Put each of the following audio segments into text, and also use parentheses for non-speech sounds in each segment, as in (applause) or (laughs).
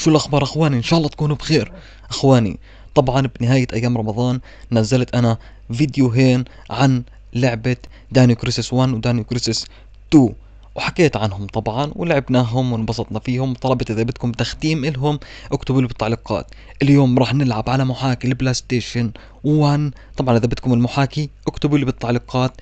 شو الاخبار اخواني ان شاء الله تكونوا بخير اخواني طبعا بنهاية ايام رمضان نزلت انا فيديوهين عن لعبة داني كريسس 1 وداني كريسس 2 وحكيت عنهم طبعا ولعبناهم وانبسطنا فيهم طلبت اذا بدكم تختيم الهم اكتبوا لي بالتعليقات اليوم راح نلعب على محاكي البلاي ستيشن 1 طبعا اذا بدكم المحاكي اكتبوا لي بالتعليقات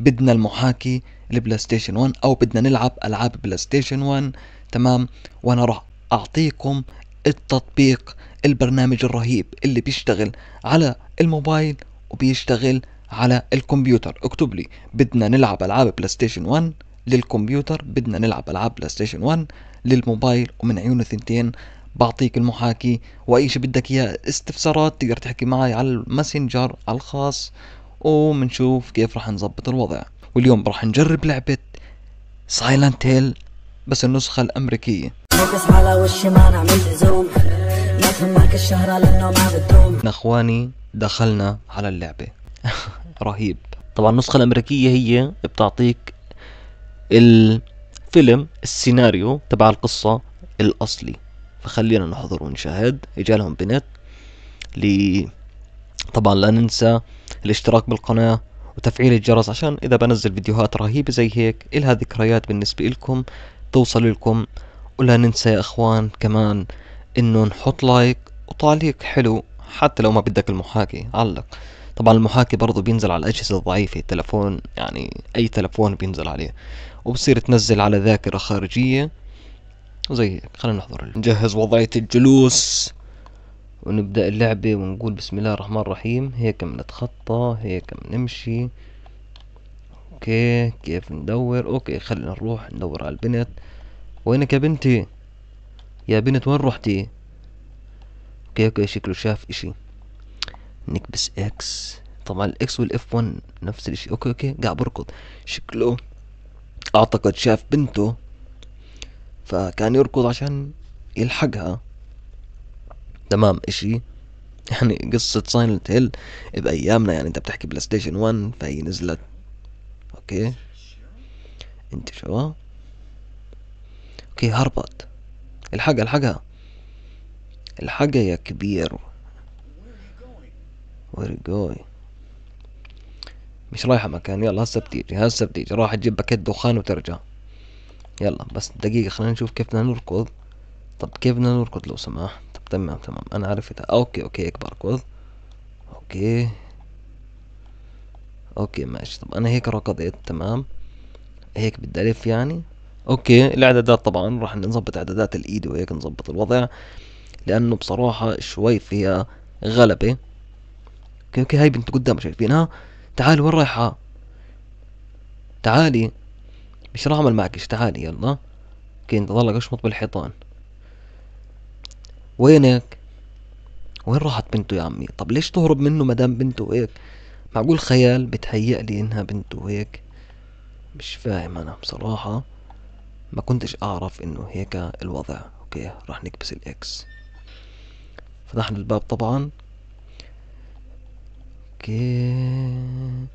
بدنا المحاكي البلاي ستيشن 1 او بدنا نلعب العاب بلاي ستيشن 1 تمام وانا راح أعطيكم التطبيق البرنامج الرهيب اللي بيشتغل على الموبايل وبيشتغل على الكمبيوتر اكتب لي بدنا نلعب ألعاب بلاي ستيشن 1 للكمبيوتر بدنا نلعب ألعاب بلاي ستيشن 1 للموبايل ومن عيون الثنتين بعطيك المحاكي واي شيء بدك اياه استفسارات تقدر تحكي معي على الماسنجر على الخاص ومنشوف كيف راح نظبط الوضع واليوم راح نجرب لعبة سايلنت هيل بس النسخة الأمريكية فوكس على وشي ما نعمل زوم ما معك الشهرة لأنه ما بتدوم اخواني دخلنا على اللعبة (laughs) رهيب طبعا النسخة الأمريكية هي بتعطيك الفيلم السيناريو تبع القصة الأصلي فخلينا نحضر ونشاهد اجالهم بنت لي طبعا لا ننسى الاشتراك بالقناة وتفعيل الجرس عشان إذا بنزل فيديوهات رهيبة زي هيك إلها ذكريات بالنسبة إلكم توصل لكم ولا ننسى يا اخوان كمان انه نحط لايك وتعليق حلو حتى لو ما بدك المحاكي علق طبعا المحاكي برضو بينزل على الأجهزة الضعيفة التلفون يعني أي تلفون بينزل عليه وبصير تنزل على ذاكرة خارجية زي هيك خلينا نحضر نجهز وضعية الجلوس ونبدأ اللعبة ونقول بسم الله الرحمن الرحيم هيك بنتخطى هيك بنمشي اوكي كيف ندور اوكي خلينا نروح ندور على البنت وينك يا بنتي يا بنت وين رحتي اوكي اوكي شكله شاف اشي نكبس اكس طبعا الاكس والاف 1 نفس الاشي اوكي اوكي قاعد بركض شكله اعتقد شاف بنته فكان يركض عشان يلحقها تمام اشي يعني قصة سايلنت هيل بأيامنا يعني انت بتحكي بلاي ستيشن 1 فهي نزلت اوكي انت شباب اوكي هربت الحاجة الحاجة الحاجة يا كبير وير مش رايحة مكان يلا هسه بتيجي هسه بتيجي راح تجيب باكيت دخان وترجع يلا بس دقيقة خلينا نشوف كيف بدنا نركض طب كيف بدنا نركض لو سمحت طب تمام تمام انا عرفتها اوكي اوكي هيك بركض اوكي اوكي ماشي طب انا هيك ركضت تمام هيك بدي الف يعني اوكي الاعدادات طبعا راح نظبط اعدادات الايد وهيك نظبط الوضع لانه بصراحة شوي فيها غلبة اوكي اوكي هاي بنت قدام شايفينها تعالي وين رايحة تعالي مش راح اعمل معك تعالي يلا اوكي انت ضلك اشمط بالحيطان وينك وين راحت بنته يا عمي طب ليش تهرب منه مدام بنته هيك معقول خيال بتهيألي انها بنته هيك مش فاهم انا بصراحة ما كنتش أعرف إنه هيك الوضع أوكي راح نكبس الإكس فتحنا الباب طبعا أوكي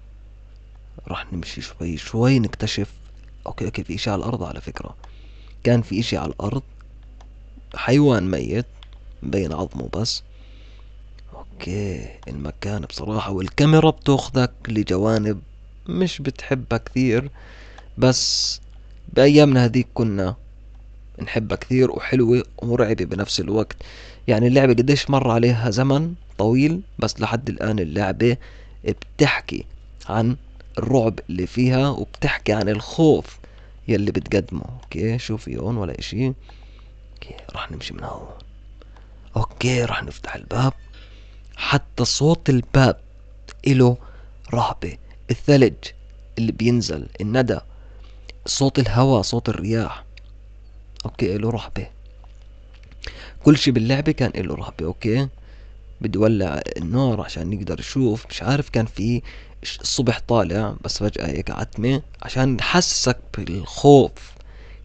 راح نمشي شوي شوي نكتشف أوكي أوكي في إشي على الأرض على فكرة كان في إشي على الأرض حيوان ميت مبين عظمه بس اوكي المكان بصراحة والكاميرا بتاخذك لجوانب مش بتحبها كثير بس بأيامنا هذيك كنا نحبها كثير وحلوة ومرعبة بنفس الوقت يعني اللعبة قديش مر عليها زمن طويل بس لحد الآن اللعبة بتحكي عن الرعب اللي فيها وبتحكي عن الخوف يلي بتقدمه اوكي شوفي هون ولا اشي اوكي رح نمشي من هون اوكي رح نفتح الباب حتى صوت الباب إله رهبة الثلج اللي بينزل الندى صوت الهواء صوت الرياح اوكي له رهبة كل شي باللعبة كان له رهبة اوكي بدي ولع النار عشان نقدر نشوف مش عارف كان في الصبح طالع بس فجأة هيك عتمة عشان يحسسك بالخوف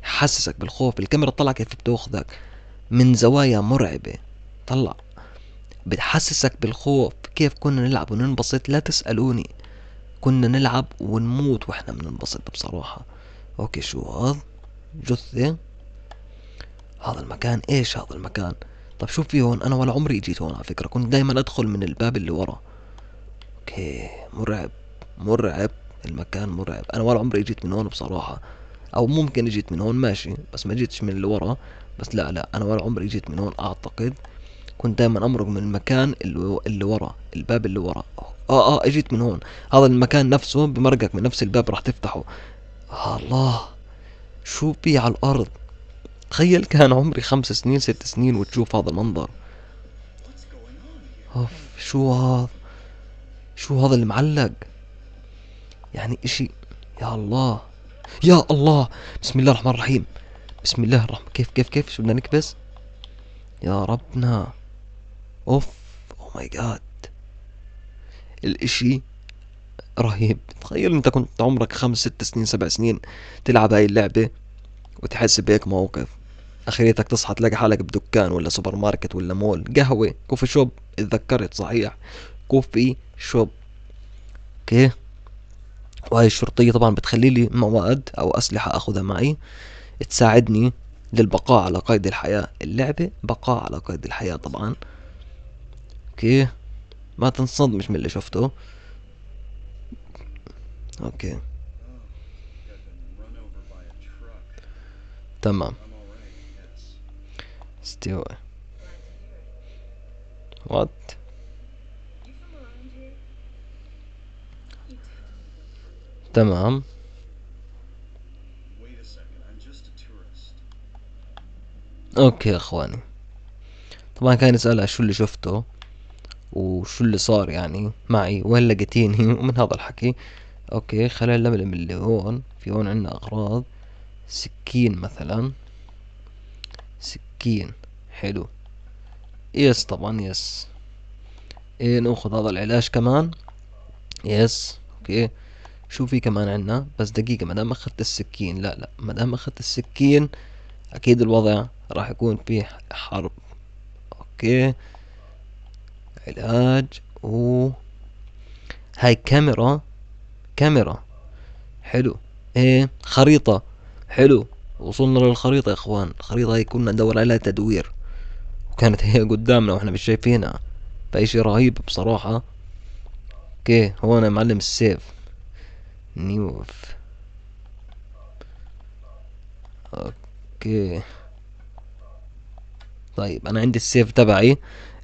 يحسسك بالخوف الكاميرا طلع كيف بتاخذك من زوايا مرعبة طلع بتحسسك بالخوف كيف كنا نلعب وننبسط لا تسألوني كنا نلعب ونموت واحنا بننبسط بصراحة اوكي شو هذا جثة هذا المكان ايش هذا المكان طب شو في هون انا ولا عمري اجيت هون على فكرة كنت دايما ادخل من الباب اللي ورا اوكي مرعب مرعب المكان مرعب انا ولا عمري اجيت من هون بصراحة او ممكن اجيت من هون ماشي بس ما جيتش من اللي ورا بس لا لا انا ولا عمري اجيت من هون اعتقد كنت دائما امرق من المكان اللي, اللي ورا الباب اللي ورا اه اه اجيت من هون هذا المكان نفسه بمرقك من نفس الباب راح تفتحه الله شو في على الأرض تخيل كان عمري خمس سنين ست سنين وتشوف هذا المنظر اوف شو هذا شو هذا المعلق يعني اشي يا الله يا الله بسم الله الرحمن الرحيم بسم الله الرحمن كيف كيف كيف شو بدنا نكبس يا ربنا اوف او ماي جاد الاشي رهيب تخيل انت كنت عمرك خمس ست سنين سبع سنين تلعب هاي اللعبة وتحس بهيك موقف اخريتك تصحى تلاقي حالك بدكان ولا سوبر ماركت ولا مول قهوة كوفي شوب اتذكرت صحيح كوفي شوب اوكي وهي الشرطية طبعا بتخلي لي مواد او اسلحة اخذها معي تساعدني للبقاء على قيد الحياة اللعبة بقاء على قيد الحياة طبعا اوكي ما تنصدمش من اللي شفته اوكي تمام استوى وات تمام اوكي اخواني طبعا كان يسألها شو اللي شفته وشو اللي صار يعني معي وين لقيتيني ومن (laughs) هذا الحكي اوكي خلينا نلملم اللي هون في هون عنا اغراض سكين مثلا سكين حلو يس طبعا يس إيه ناخذ هذا العلاج كمان يس اوكي شو في كمان عنا بس دقيقة دام اخذت السكين لا لا ما دام اخذت السكين اكيد الوضع راح يكون فيه حرب اوكي علاج و هاي كاميرا كاميرا حلو ايه خريطة حلو وصلنا للخريطة يا اخوان الخريطة هي كنا ندور عليها تدوير وكانت هي قدامنا واحنا مش شايفينها فاشي رهيب بصراحة اوكي هو انا معلم السيف نيوف اوكي طيب انا عندي السيف تبعي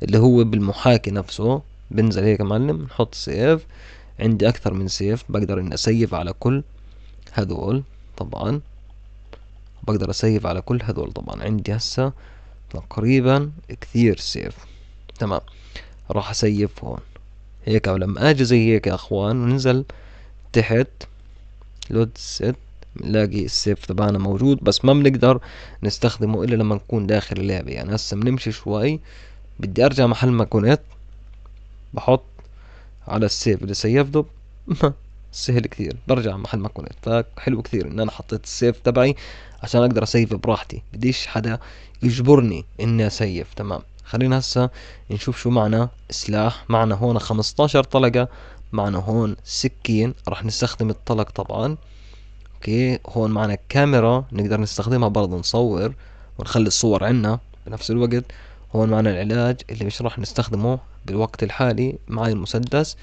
اللي هو بالمحاكي نفسه بنزل هيك معلم نحط سيف عندي أكثر من سيف بقدر إن أسيف على كل هذول طبعا بقدر أسيف على كل هذول طبعا عندي هسه تقريبا كثير سيف تمام راح أسيف هون هيك ولما أجي زي هيك يا أخوان وننزل تحت لود سيت بنلاقي السيف تبعنا موجود بس ما بنقدر نستخدمه إلا لما نكون داخل اللعبة يعني هسه بنمشي شوي بدي أرجع محل ما كنت بحط على السيف اللي سيفضب سهل كثير برجع محل ما كنت فحلو كثير ان انا حطيت السيف تبعي عشان اقدر اسيف براحتي بديش حدا يجبرني اني اسيف تمام خلينا هسه نشوف شو معنى سلاح معنا هون 15 طلقة معنا هون سكين راح نستخدم الطلق طبعا اوكي هون معنا كاميرا نقدر نستخدمها برضه نصور ونخلي الصور عنا بنفس الوقت هون معنى العلاج اللي مش راح نستخدمه بالوقت الحالي مع المسدس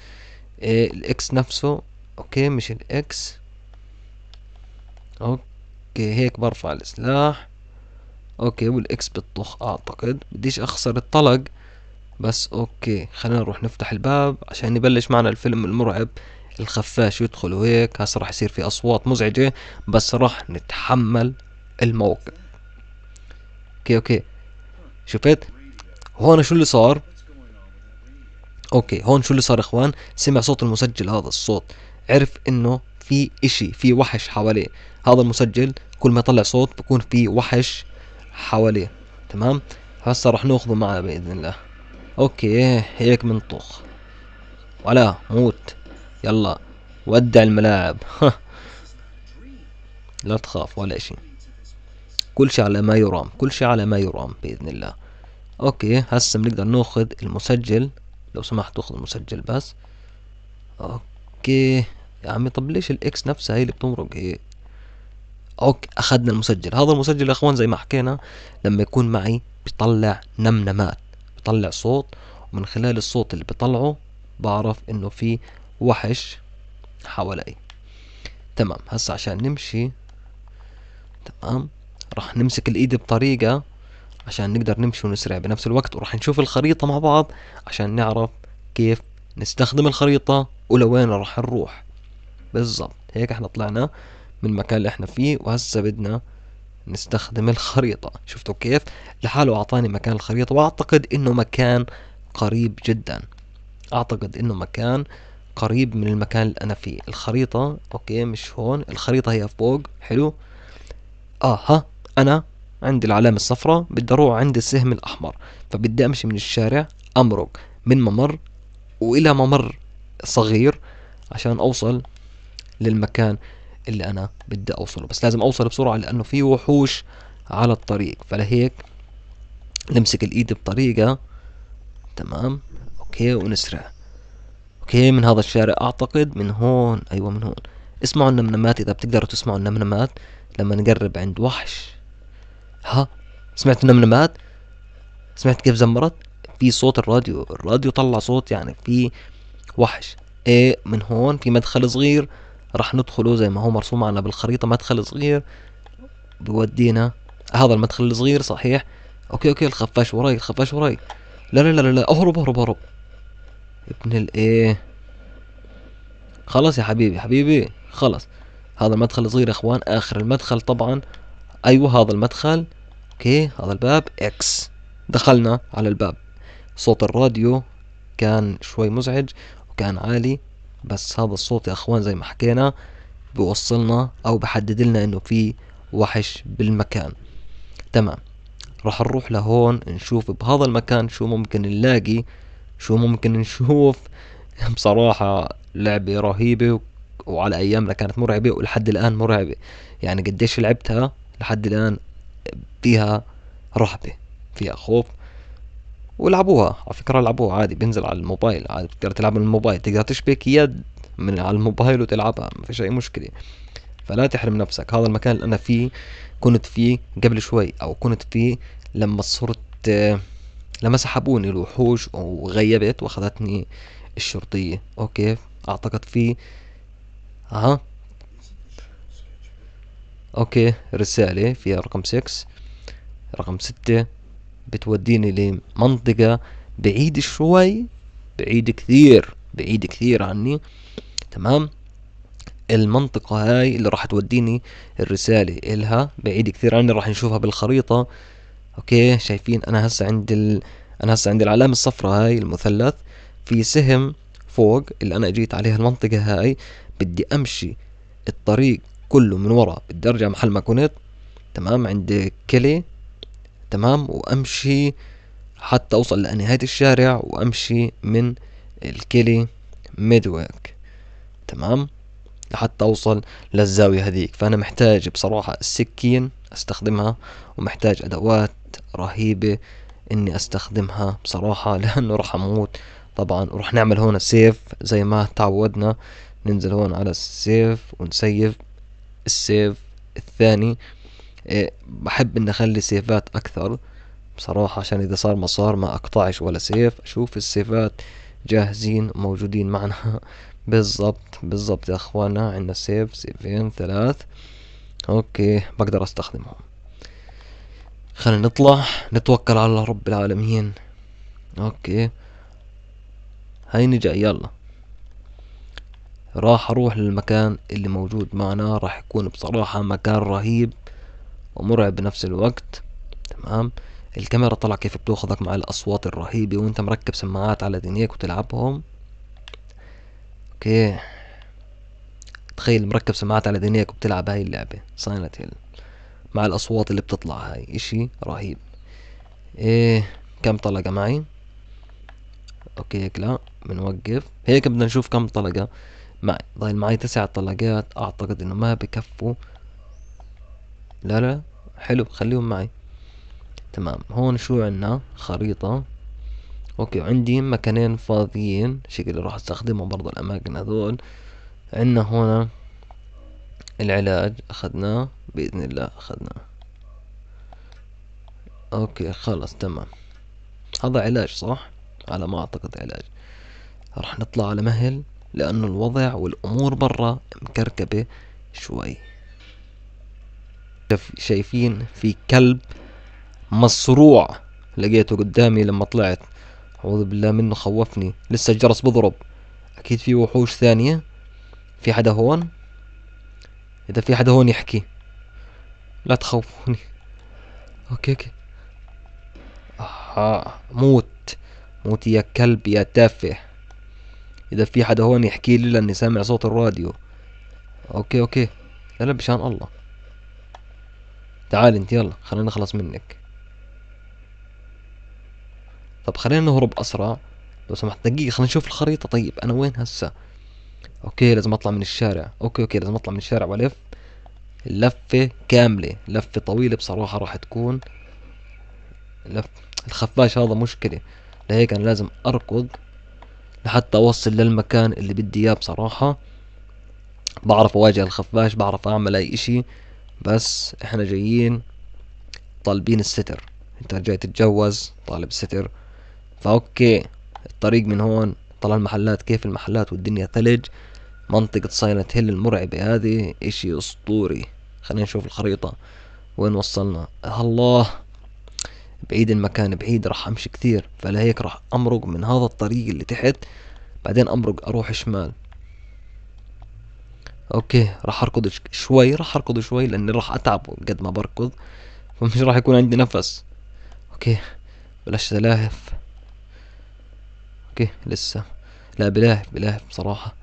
إيه، الاكس نفسه اوكي مش الاكس اوكي هيك برفع السلاح اوكي والاكس بتطخ اعتقد بديش اخسر الطلق بس اوكي خلينا نروح نفتح الباب عشان يبلش معنا الفيلم المرعب الخفاش يدخل وهيك هسه راح يصير في اصوات مزعجة بس راح نتحمل الموقف اوكي اوكي شفت هون شو اللي صار اوكي هون شو اللي صار اخوان سمع صوت المسجل هذا الصوت عرف انه في اشي في وحش حواليه هذا المسجل كل ما يطلع صوت بكون في وحش حواليه تمام هسا رح ناخذه معنا باذن الله اوكي هيك منطخ ولا موت يلا ودع الملاعب (laughs) لا تخاف ولا اشي كل شيء على ما يرام كل شيء على ما يرام باذن الله اوكي هسه بنقدر ناخذ المسجل لو سمحت تاخذ المسجل بس اوكي يا عمي طب ليش الاكس نفسها هي اللي بتمرق هي اوكي اخذنا المسجل هذا المسجل يا اخوان زي ما حكينا لما يكون معي بيطلع نمنمات بيطلع صوت ومن خلال الصوت اللي بيطلعه بعرف انه في وحش حوالي تمام هسا عشان نمشي تمام راح نمسك الايد بطريقة عشان نقدر نمشي ونسرع بنفس الوقت وراح نشوف الخريطة مع بعض عشان نعرف كيف نستخدم الخريطة ولوين راح نروح بالضبط هيك احنا طلعنا من المكان اللي احنا فيه وهسه بدنا نستخدم الخريطة شفتوا كيف لحاله أعطاني مكان الخريطة وأعتقد إنه مكان قريب جدا أعتقد إنه مكان قريب من المكان اللي أنا فيه الخريطة أوكي مش هون الخريطة هي فوق حلو آه ها أنا عندي العلامة الصفراء بدي أروح عند السهم الأحمر فبدي أمشي من الشارع أمرق من ممر وإلى ممر صغير عشان أوصل للمكان اللي أنا بدي أوصله بس لازم أوصل بسرعة لأنه في وحوش على الطريق فلهيك نمسك الإيد بطريقة تمام أوكي ونسرع اوكي من هذا الشارع اعتقد من هون ايوه من هون اسمعوا النمنمات اذا بتقدروا تسمعوا النمنمات لما نقرب عند وحش ها سمعت مات سمعت كيف زمرت في صوت الراديو الراديو طلع صوت يعني في وحش ايه من هون في مدخل صغير راح ندخله زي ما هو مرسوم على بالخريطة مدخل صغير بودينا هذا المدخل الصغير صحيح اوكي اوكي الخفاش وراي الخفاش وراي لا لا لا لا اهرب اهرب اهرب ابن الايه خلاص يا حبيبي حبيبي خلاص هذا المدخل صغير يا اخوان اخر المدخل طبعا ايوه هذا المدخل اوكي هذا الباب اكس دخلنا على الباب صوت الراديو كان شوي مزعج وكان عالي بس هذا الصوت يا اخوان زي ما حكينا بوصلنا او بحدد لنا انه في وحش بالمكان تمام راح نروح لهون نشوف بهذا المكان شو ممكن نلاقي شو ممكن نشوف (laughs) بصراحة لعبة رهيبة وعلى أيامنا كانت مرعبة ولحد الآن مرعبة يعني قديش لعبتها لحد الآن فيها رهبة فيها خوف ولعبوها على فكرة لعبوها عادي بينزل على الموبايل عادي بتقدر تلعب من الموبايل تقدر تشبك يد من على الموبايل وتلعبها ما فيش أي مشكلة فلا تحرم نفسك هذا المكان اللي أنا فيه كنت فيه قبل شوي أو كنت فيه لما صرت لما سحبوني الوحوش وغيبت واخذتني الشرطية اوكي اعتقد في ها آه، اوكي رسالة فيها رقم 6 رقم 6 بتوديني لمنطقة بعيد شوي بعيد كثير بعيد كثير عني تمام المنطقة هاي اللي راح توديني الرسالة إلها بعيد كثير عني راح نشوفها بالخريطة اوكي شايفين انا هسه عند ال... انا هسه عند العلامة الصفراء هاي المثلث في سهم فوق اللي انا اجيت عليها المنطقة هاي بدي امشي الطريق كله من ورا بالدرجة محل ما كنت تمام عند كلي تمام وامشي حتى اوصل لنهاية الشارع وامشي من الكلي ميدويك تمام لحتى اوصل للزاوية هذيك فانا محتاج بصراحة السكين استخدمها ومحتاج ادوات رهيبة اني استخدمها بصراحة (laughs) لانه راح اموت طبعا وراح نعمل هون سيف زي ما تعودنا ننزل هون على السيف ونسيف السيف الثاني إيه، بحب ان اخلي سيفات اكثر بصراحة عشان اذا صار ما صار ما اقطعش ولا سيف اشوف السيفات جاهزين موجودين معنا (laughs) بالضبط بالضبط يا اخوانا عندنا سيف سيفين ثلاث اوكي بقدر استخدمهم خلينا نطلع نتوكل على رب العالمين اوكي هيني جاي يلا راح اروح للمكان اللي موجود معنا راح يكون بصراحة مكان رهيب ومرعب بنفس الوقت تمام الكاميرا طلع كيف بتاخذك مع الاصوات الرهيبة وانت مركب سماعات على دنيك وتلعبهم اوكي تخيل مركب سماعات على دنيك وبتلعب هاي اللعبة سايلنت هيل مع الاصوات اللي بتطلع هاي اشي رهيب ايه كم طلقة معي اوكي هيك لا بنوقف هيك بدنا نشوف كم طلقة معي ضايل معي تسع طلاجات اعتقد انه ما بكفوا لا لا حلو خليهم معي تمام هون شو عنا خريطة اوكي عندي مكانين فاضيين شكل راح استخدمهم برضه الاماكن هذول عنا هون العلاج اخذناه باذن الله اخذناه اوكي خلص تمام هذا علاج صح على ما اعتقد علاج راح نطلع على مهل لأنه الوضع والأمور برا مكركبة شوي شايفين في كلب مصروع لقيته قدامي لما طلعت أعوذ بالله منه خوفني لسه الجرس بضرب أكيد في وحوش ثانية في حدا هون إذا في حدا هون يحكي لا تخوفوني أوكي أوكي آه موت موت يا كلب يا تافه اذا في حدا هون يحكي لي لاني سامع صوت الراديو اوكي اوكي لا بشان الله تعال انت يلا خلينا نخلص منك طب خلينا نهرب اسرع لو سمحت دقيقة خلينا نشوف الخريطة طيب انا وين هسه اوكي لازم اطلع من الشارع اوكي اوكي لازم اطلع من الشارع والف لفة كاملة لفة طويلة بصراحة راح تكون لف الخفاش هذا مشكلة لهيك انا لازم اركض لحتى اوصل للمكان اللي بدي اياه بصراحة بعرف اواجه الخفاش بعرف اعمل اي اشي بس احنا جايين طالبين الستر انت جاي تتجوز طالب الستر فاوكي الطريق من هون طلع المحلات كيف المحلات والدنيا ثلج منطقة سايلنت هيل المرعبة هذه اشي اسطوري خلينا نشوف الخريطة وين وصلنا الله بعيد المكان بعيد راح امشي كثير فلهيك راح امرق من هذا الطريق اللي تحت بعدين امرق اروح شمال اوكي راح اركض شوي راح اركض شوي لاني راح اتعب قد ما بركض فمش راح يكون عندي نفس اوكي بلاش تلاهف اوكي لسه لا بلاهف بلاهف بصراحة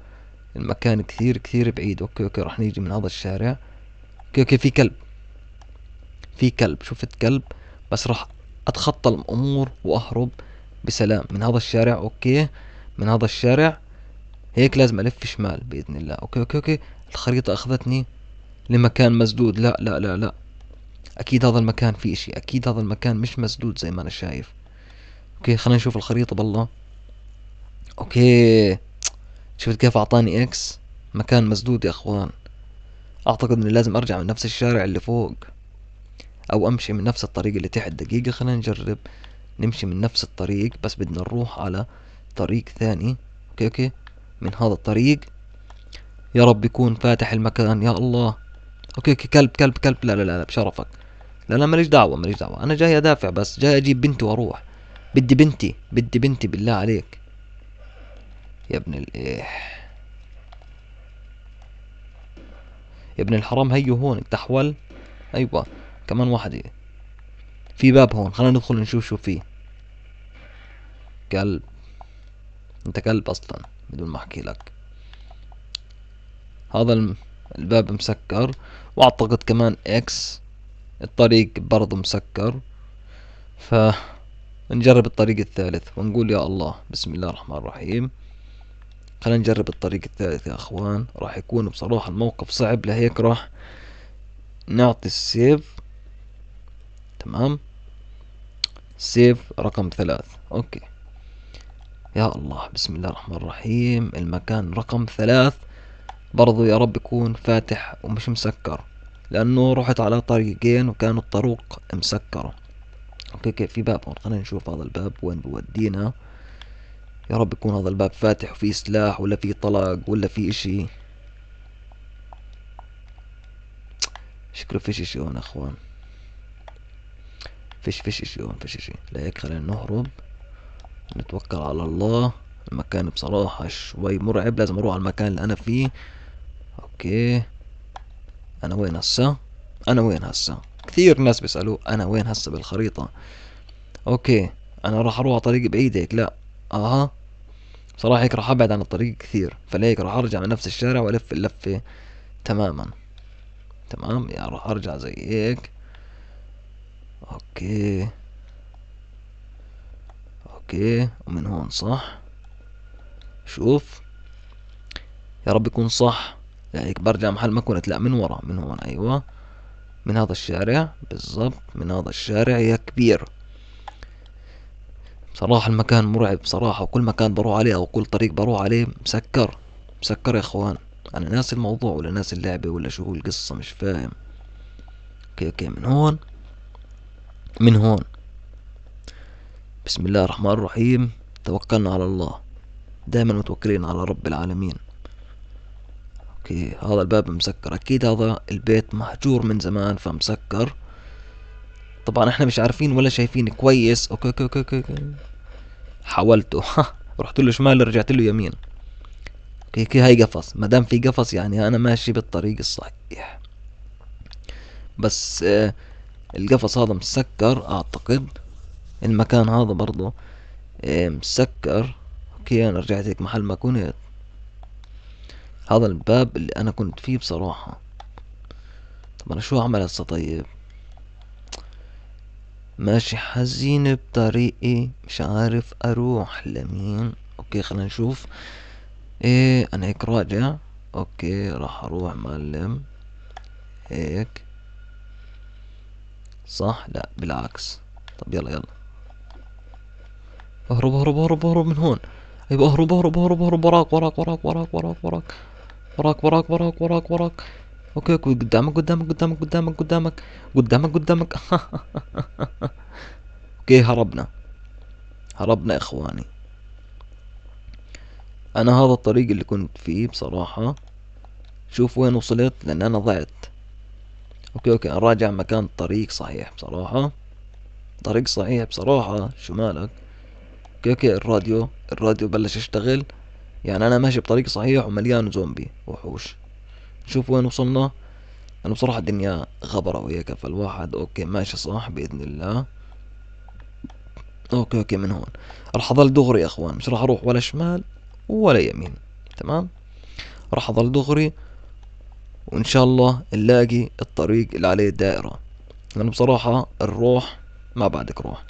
المكان كثير كثير بعيد اوكي اوكي راح نيجي من هذا الشارع اوكي اوكي في كلب في كلب شفت كلب بس راح اتخطى الامور واهرب بسلام من هذا الشارع اوكي من هذا الشارع هيك لازم الف شمال باذن الله اوكي اوكي اوكي الخريطة اخذتني لمكان مسدود لا لا لا لا اكيد هذا المكان فيه اشي اكيد هذا المكان مش مسدود زي ما انا شايف اوكي خلينا نشوف الخريطة بالله اوكي شفت كيف اعطاني اكس مكان مسدود يا اخوان اعتقد اني لازم ارجع من نفس الشارع اللي فوق او امشي من نفس الطريق اللي تحت دقيقة خلينا نجرب نمشي من نفس الطريق بس بدنا نروح على طريق ثاني اوكي اوكي من هذا الطريق يا رب يكون فاتح المكان يا الله اوكي اوكي كلب كلب كلب لا لا لا, بشرفك لا لا ماليش دعوة ماليش دعوة انا جاي ادافع بس جاي اجيب بنتي واروح بدي بنتي بدي بنتي بالله عليك يا ابن الايح يا ابن الحرام هيو هون تحول ايوه كمان واحد إيه. في باب هون خلينا ندخل نشوف شو فيه كلب انت كلب اصلا بدون ما احكي لك هذا الباب مسكر واعتقد كمان اكس الطريق برضه مسكر ف نجرب الطريق الثالث ونقول يا الله بسم الله الرحمن الرحيم خلينا نجرب الطريق الثالث يا اخوان راح يكون بصراحة الموقف صعب لهيك راح نعطي السيف تمام سيف رقم ثلاث اوكي يا الله بسم الله الرحمن الرحيم المكان رقم ثلاث برضو يا رب يكون فاتح ومش مسكر لانه رحت على طريقين وكان الطرق مسكرة اوكي كيف في باب خلينا نشوف هذا الباب وين بودينا يا رب يكون هذا الباب فاتح وفي سلاح ولا في طلاق ولا في اشي شكله في اشي هون اخوان فيش فيش اشي هون فيش اشي لهيك خلينا نهرب نتوكل على الله المكان بصراحة شوي مرعب لازم اروح على المكان اللي انا فيه اوكي انا وين هسا انا وين هسا كثير ناس بيسألوه انا وين هسا بالخريطة اوكي انا راح اروح على طريق بعيد هيك لا اها بصراحة هيك راح ابعد عن الطريق كثير فلهيك راح ارجع من نفس الشارع والف اللفة تماما تمام يعني راح ارجع زي هيك اوكي اوكي ومن هون صح شوف يا رب يكون صح هيك برجع محل ما كنت لا من ورا من هون ايوه من هذا الشارع بالضبط من هذا الشارع يا كبير بصراحة المكان مرعب بصراحة وكل مكان بروح عليه أو كل طريق بروح عليه مسكر مسكر يا إخوان أنا ناسي الموضوع ولا ناسي اللعبة ولا شو هو القصة مش فاهم أوكي أوكي من هون من هون بسم الله الرحمن الرحيم توكلنا على الله دائما متوكلين على رب العالمين اوكي هذا الباب مسكر اكيد هذا البيت مهجور من زمان فمسكر طبعا احنا مش عارفين ولا شايفين كويس اوكي اوكي اوكي, أوكي. حاولته رحت له شمال رجعت له يمين اوكي كي هاي قفص ما دام في قفص يعني انا ماشي بالطريق الصحيح بس آه القفص هذا مسكر اعتقد المكان هذا برضو إيه، مسكر اوكي انا رجعت هيك محل ما كنت هذا الباب اللي انا كنت فيه بصراحة طب انا شو اعمل هسه طيب ماشي حزين بطريقي مش عارف اروح لمين اوكي خلينا نشوف ايه انا هيك راجع اوكي راح اروح معلم هيك صح لا بالعكس طب يلا يلا اهرب اهرب اهرب اهرب من هون ايوه اهرب اهرب اهرب اهرب وراك وراك وراك وراك وراك وراك وراك وراك وراك وراك وراك اوكي اوكي قدامك قدامك قدامك قدامك قدامك قدامك قدامك (laughs) اوكي هربنا هربنا اخواني انا هذا الطريق اللي كنت فيه بصراحة شوف وين وصلت لان انا ضعت اوكي اوكي انا راجع مكان الطريق صحيح بصراحة طريق صحيح بصراحة شو مالك اوكي اوكي الراديو الراديو بلش يشتغل يعني انا ماشي بطريق صحيح ومليان زومبي وحوش نشوف وين وصلنا انا بصراحة الدنيا غبرة وهيك فالواحد اوكي ماشي صح باذن الله اوكي اوكي من هون راح اضل دغري يا اخوان مش راح اروح ولا شمال ولا يمين تمام راح اضل دغري وان شاء الله نلاقي الطريق اللي عليه الدائرة لانه بصراحة الروح ما بعدك روح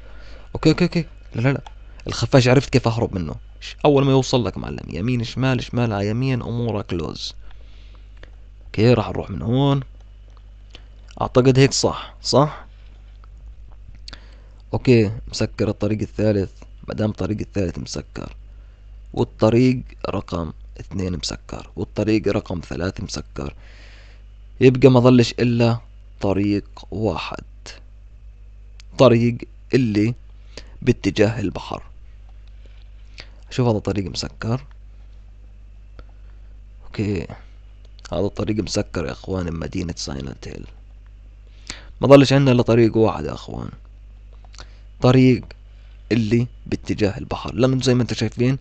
اوكي اوكي اوكي لا لا لا الخفاش عرفت كيف اهرب منه اول ما يوصل لك معلم يمين شمال شمال على يمين امورك كلوز اوكي راح نروح من هون اعتقد هيك صح صح اوكي مسكر الطريق الثالث مدام الطريق الثالث مسكر والطريق رقم اثنين مسكر والطريق رقم ثلاثة مسكر يبقى ما ظلش إلا طريق واحد طريق اللي باتجاه البحر شوف هذا الطريق مسكر اوكي هذا الطريق مسكر يا اخوان بمدينة سايلنت هيل ما ظلش عندنا الا طريق واحد يا اخوان طريق اللي باتجاه البحر لانه زي ما انتم شايفين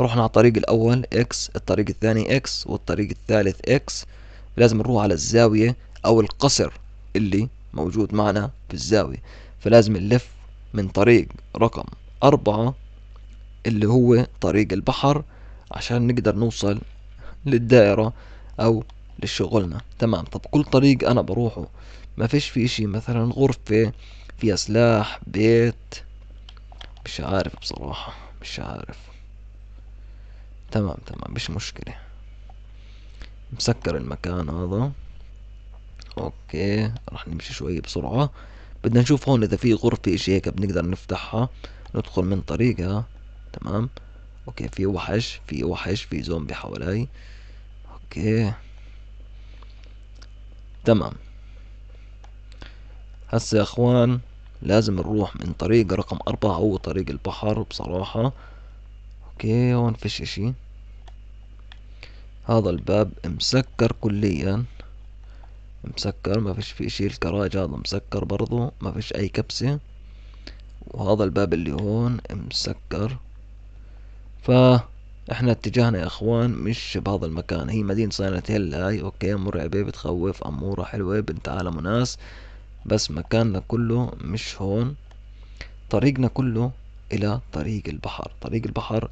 رحنا على الطريق الاول اكس الطريق الثاني اكس والطريق الثالث اكس لازم نروح على الزاوية أو القصر اللي موجود معنا في الزاوية فلازم نلف من طريق رقم أربعة اللي هو طريق البحر عشان نقدر نوصل للدائرة أو لشغلنا تمام طب كل طريق أنا بروحه ما فيش في إشي مثلا غرفة فيها سلاح بيت مش عارف بصراحة مش عارف تمام تمام مش مشكلة مسكر المكان هذا اوكي راح نمشي شوي بسرعة بدنا نشوف هون اذا في غرفة اشي هيك بنقدر نفتحها ندخل من طريقها تمام اوكي في وحش في وحش في زومبي حوالي اوكي تمام هسه يا اخوان لازم نروح من طريق رقم أربعة هو طريق البحر بصراحة اوكي هون فيش اشي هذا الباب مسكر كليا مسكر ما فيش فيه شيء الكراج هذا مسكر برضو ما فيش اي كبسة وهذا الباب اللي هون مسكر فاحنا اتجاهنا يا اخوان مش بهذا المكان هي مدينة صينة هلا هاي اوكي مرعبة بتخوف امورة حلوة بنت عالم وناس بس مكاننا كله مش هون طريقنا كله الى طريق البحر طريق البحر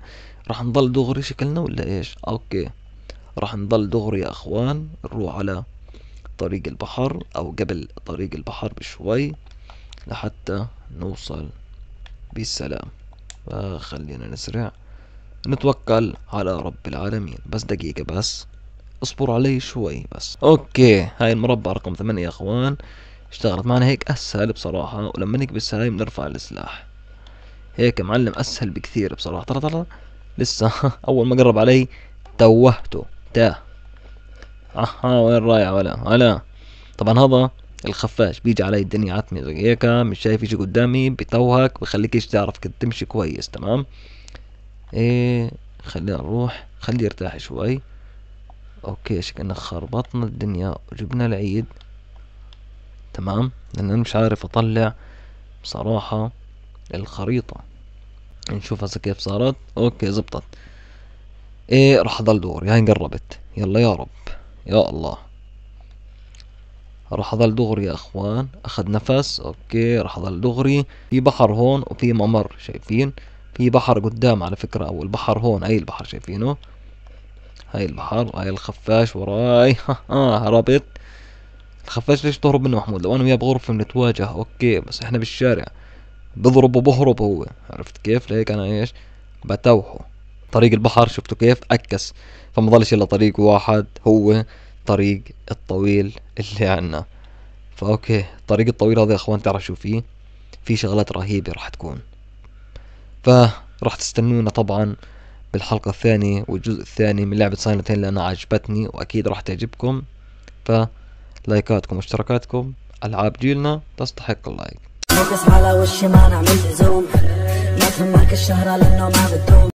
راح نضل دغري شكلنا ولا ايش اوكي راح نضل دغري يا اخوان نروح على طريق البحر او قبل طريق البحر بشوي لحتى نوصل بالسلام آه، خلينا نسرع نتوكل على رب العالمين بس دقيقة بس اصبر علي شوي بس اوكي هاي المربع رقم ثمانية يا اخوان اشتغلت معنا هيك اسهل بصراحة ولما نكبس هاي بنرفع السلاح هيك معلم اسهل بكثير بصراحة ترى ترى لسه (laughs) اول ما قرب علي توهته تاه اها وين رايح ولا ولا طبعا هذا الخفاش بيجي علي الدنيا عتمة زي هيك مش شايف اشي قدامي بتوهك بخليكش تعرف كنت تمشي كويس تمام ايه خلينا نروح خليه يرتاح شوي اوكي شكلنا خربطنا الدنيا وجبنا العيد تمام لان انا مش عارف اطلع بصراحة الخريطة نشوف هسه كيف صارت اوكي زبطت ايه راح اضل دغري هاي قربت يلا يا رب يا الله راح اضل دغري يا اخوان اخذ نفس اوكي راح اضل دغري في بحر هون وفي ممر شايفين في بحر قدام على فكرة او البحر هون اي البحر شايفينه هاي البحر هاي الخفاش وراي (laughs) هربت الخفاش ليش تهرب منه محمود لو انا وياه بغرفة بنتواجه اوكي بس احنا بالشارع بضرب وبهرب هو عرفت كيف لهيك انا ايش بتوحه طريق البحر شفتوا كيف أكس فما ضلش إلا طريق واحد هو طريق الطويل اللي عنا فأوكي الطريق الطويل هذا يا أخوان تعرف شو فيه في شغلات رهيبة راح تكون فراح تستنونا طبعا بالحلقة الثانية والجزء الثاني من لعبة ساينتين لأنها عجبتني وأكيد راح تعجبكم فلايكاتكم واشتراكاتكم ألعاب جيلنا تستحق اللايك على وشي ما نعمل زوم ما الشهرة لأنه ما بتدوم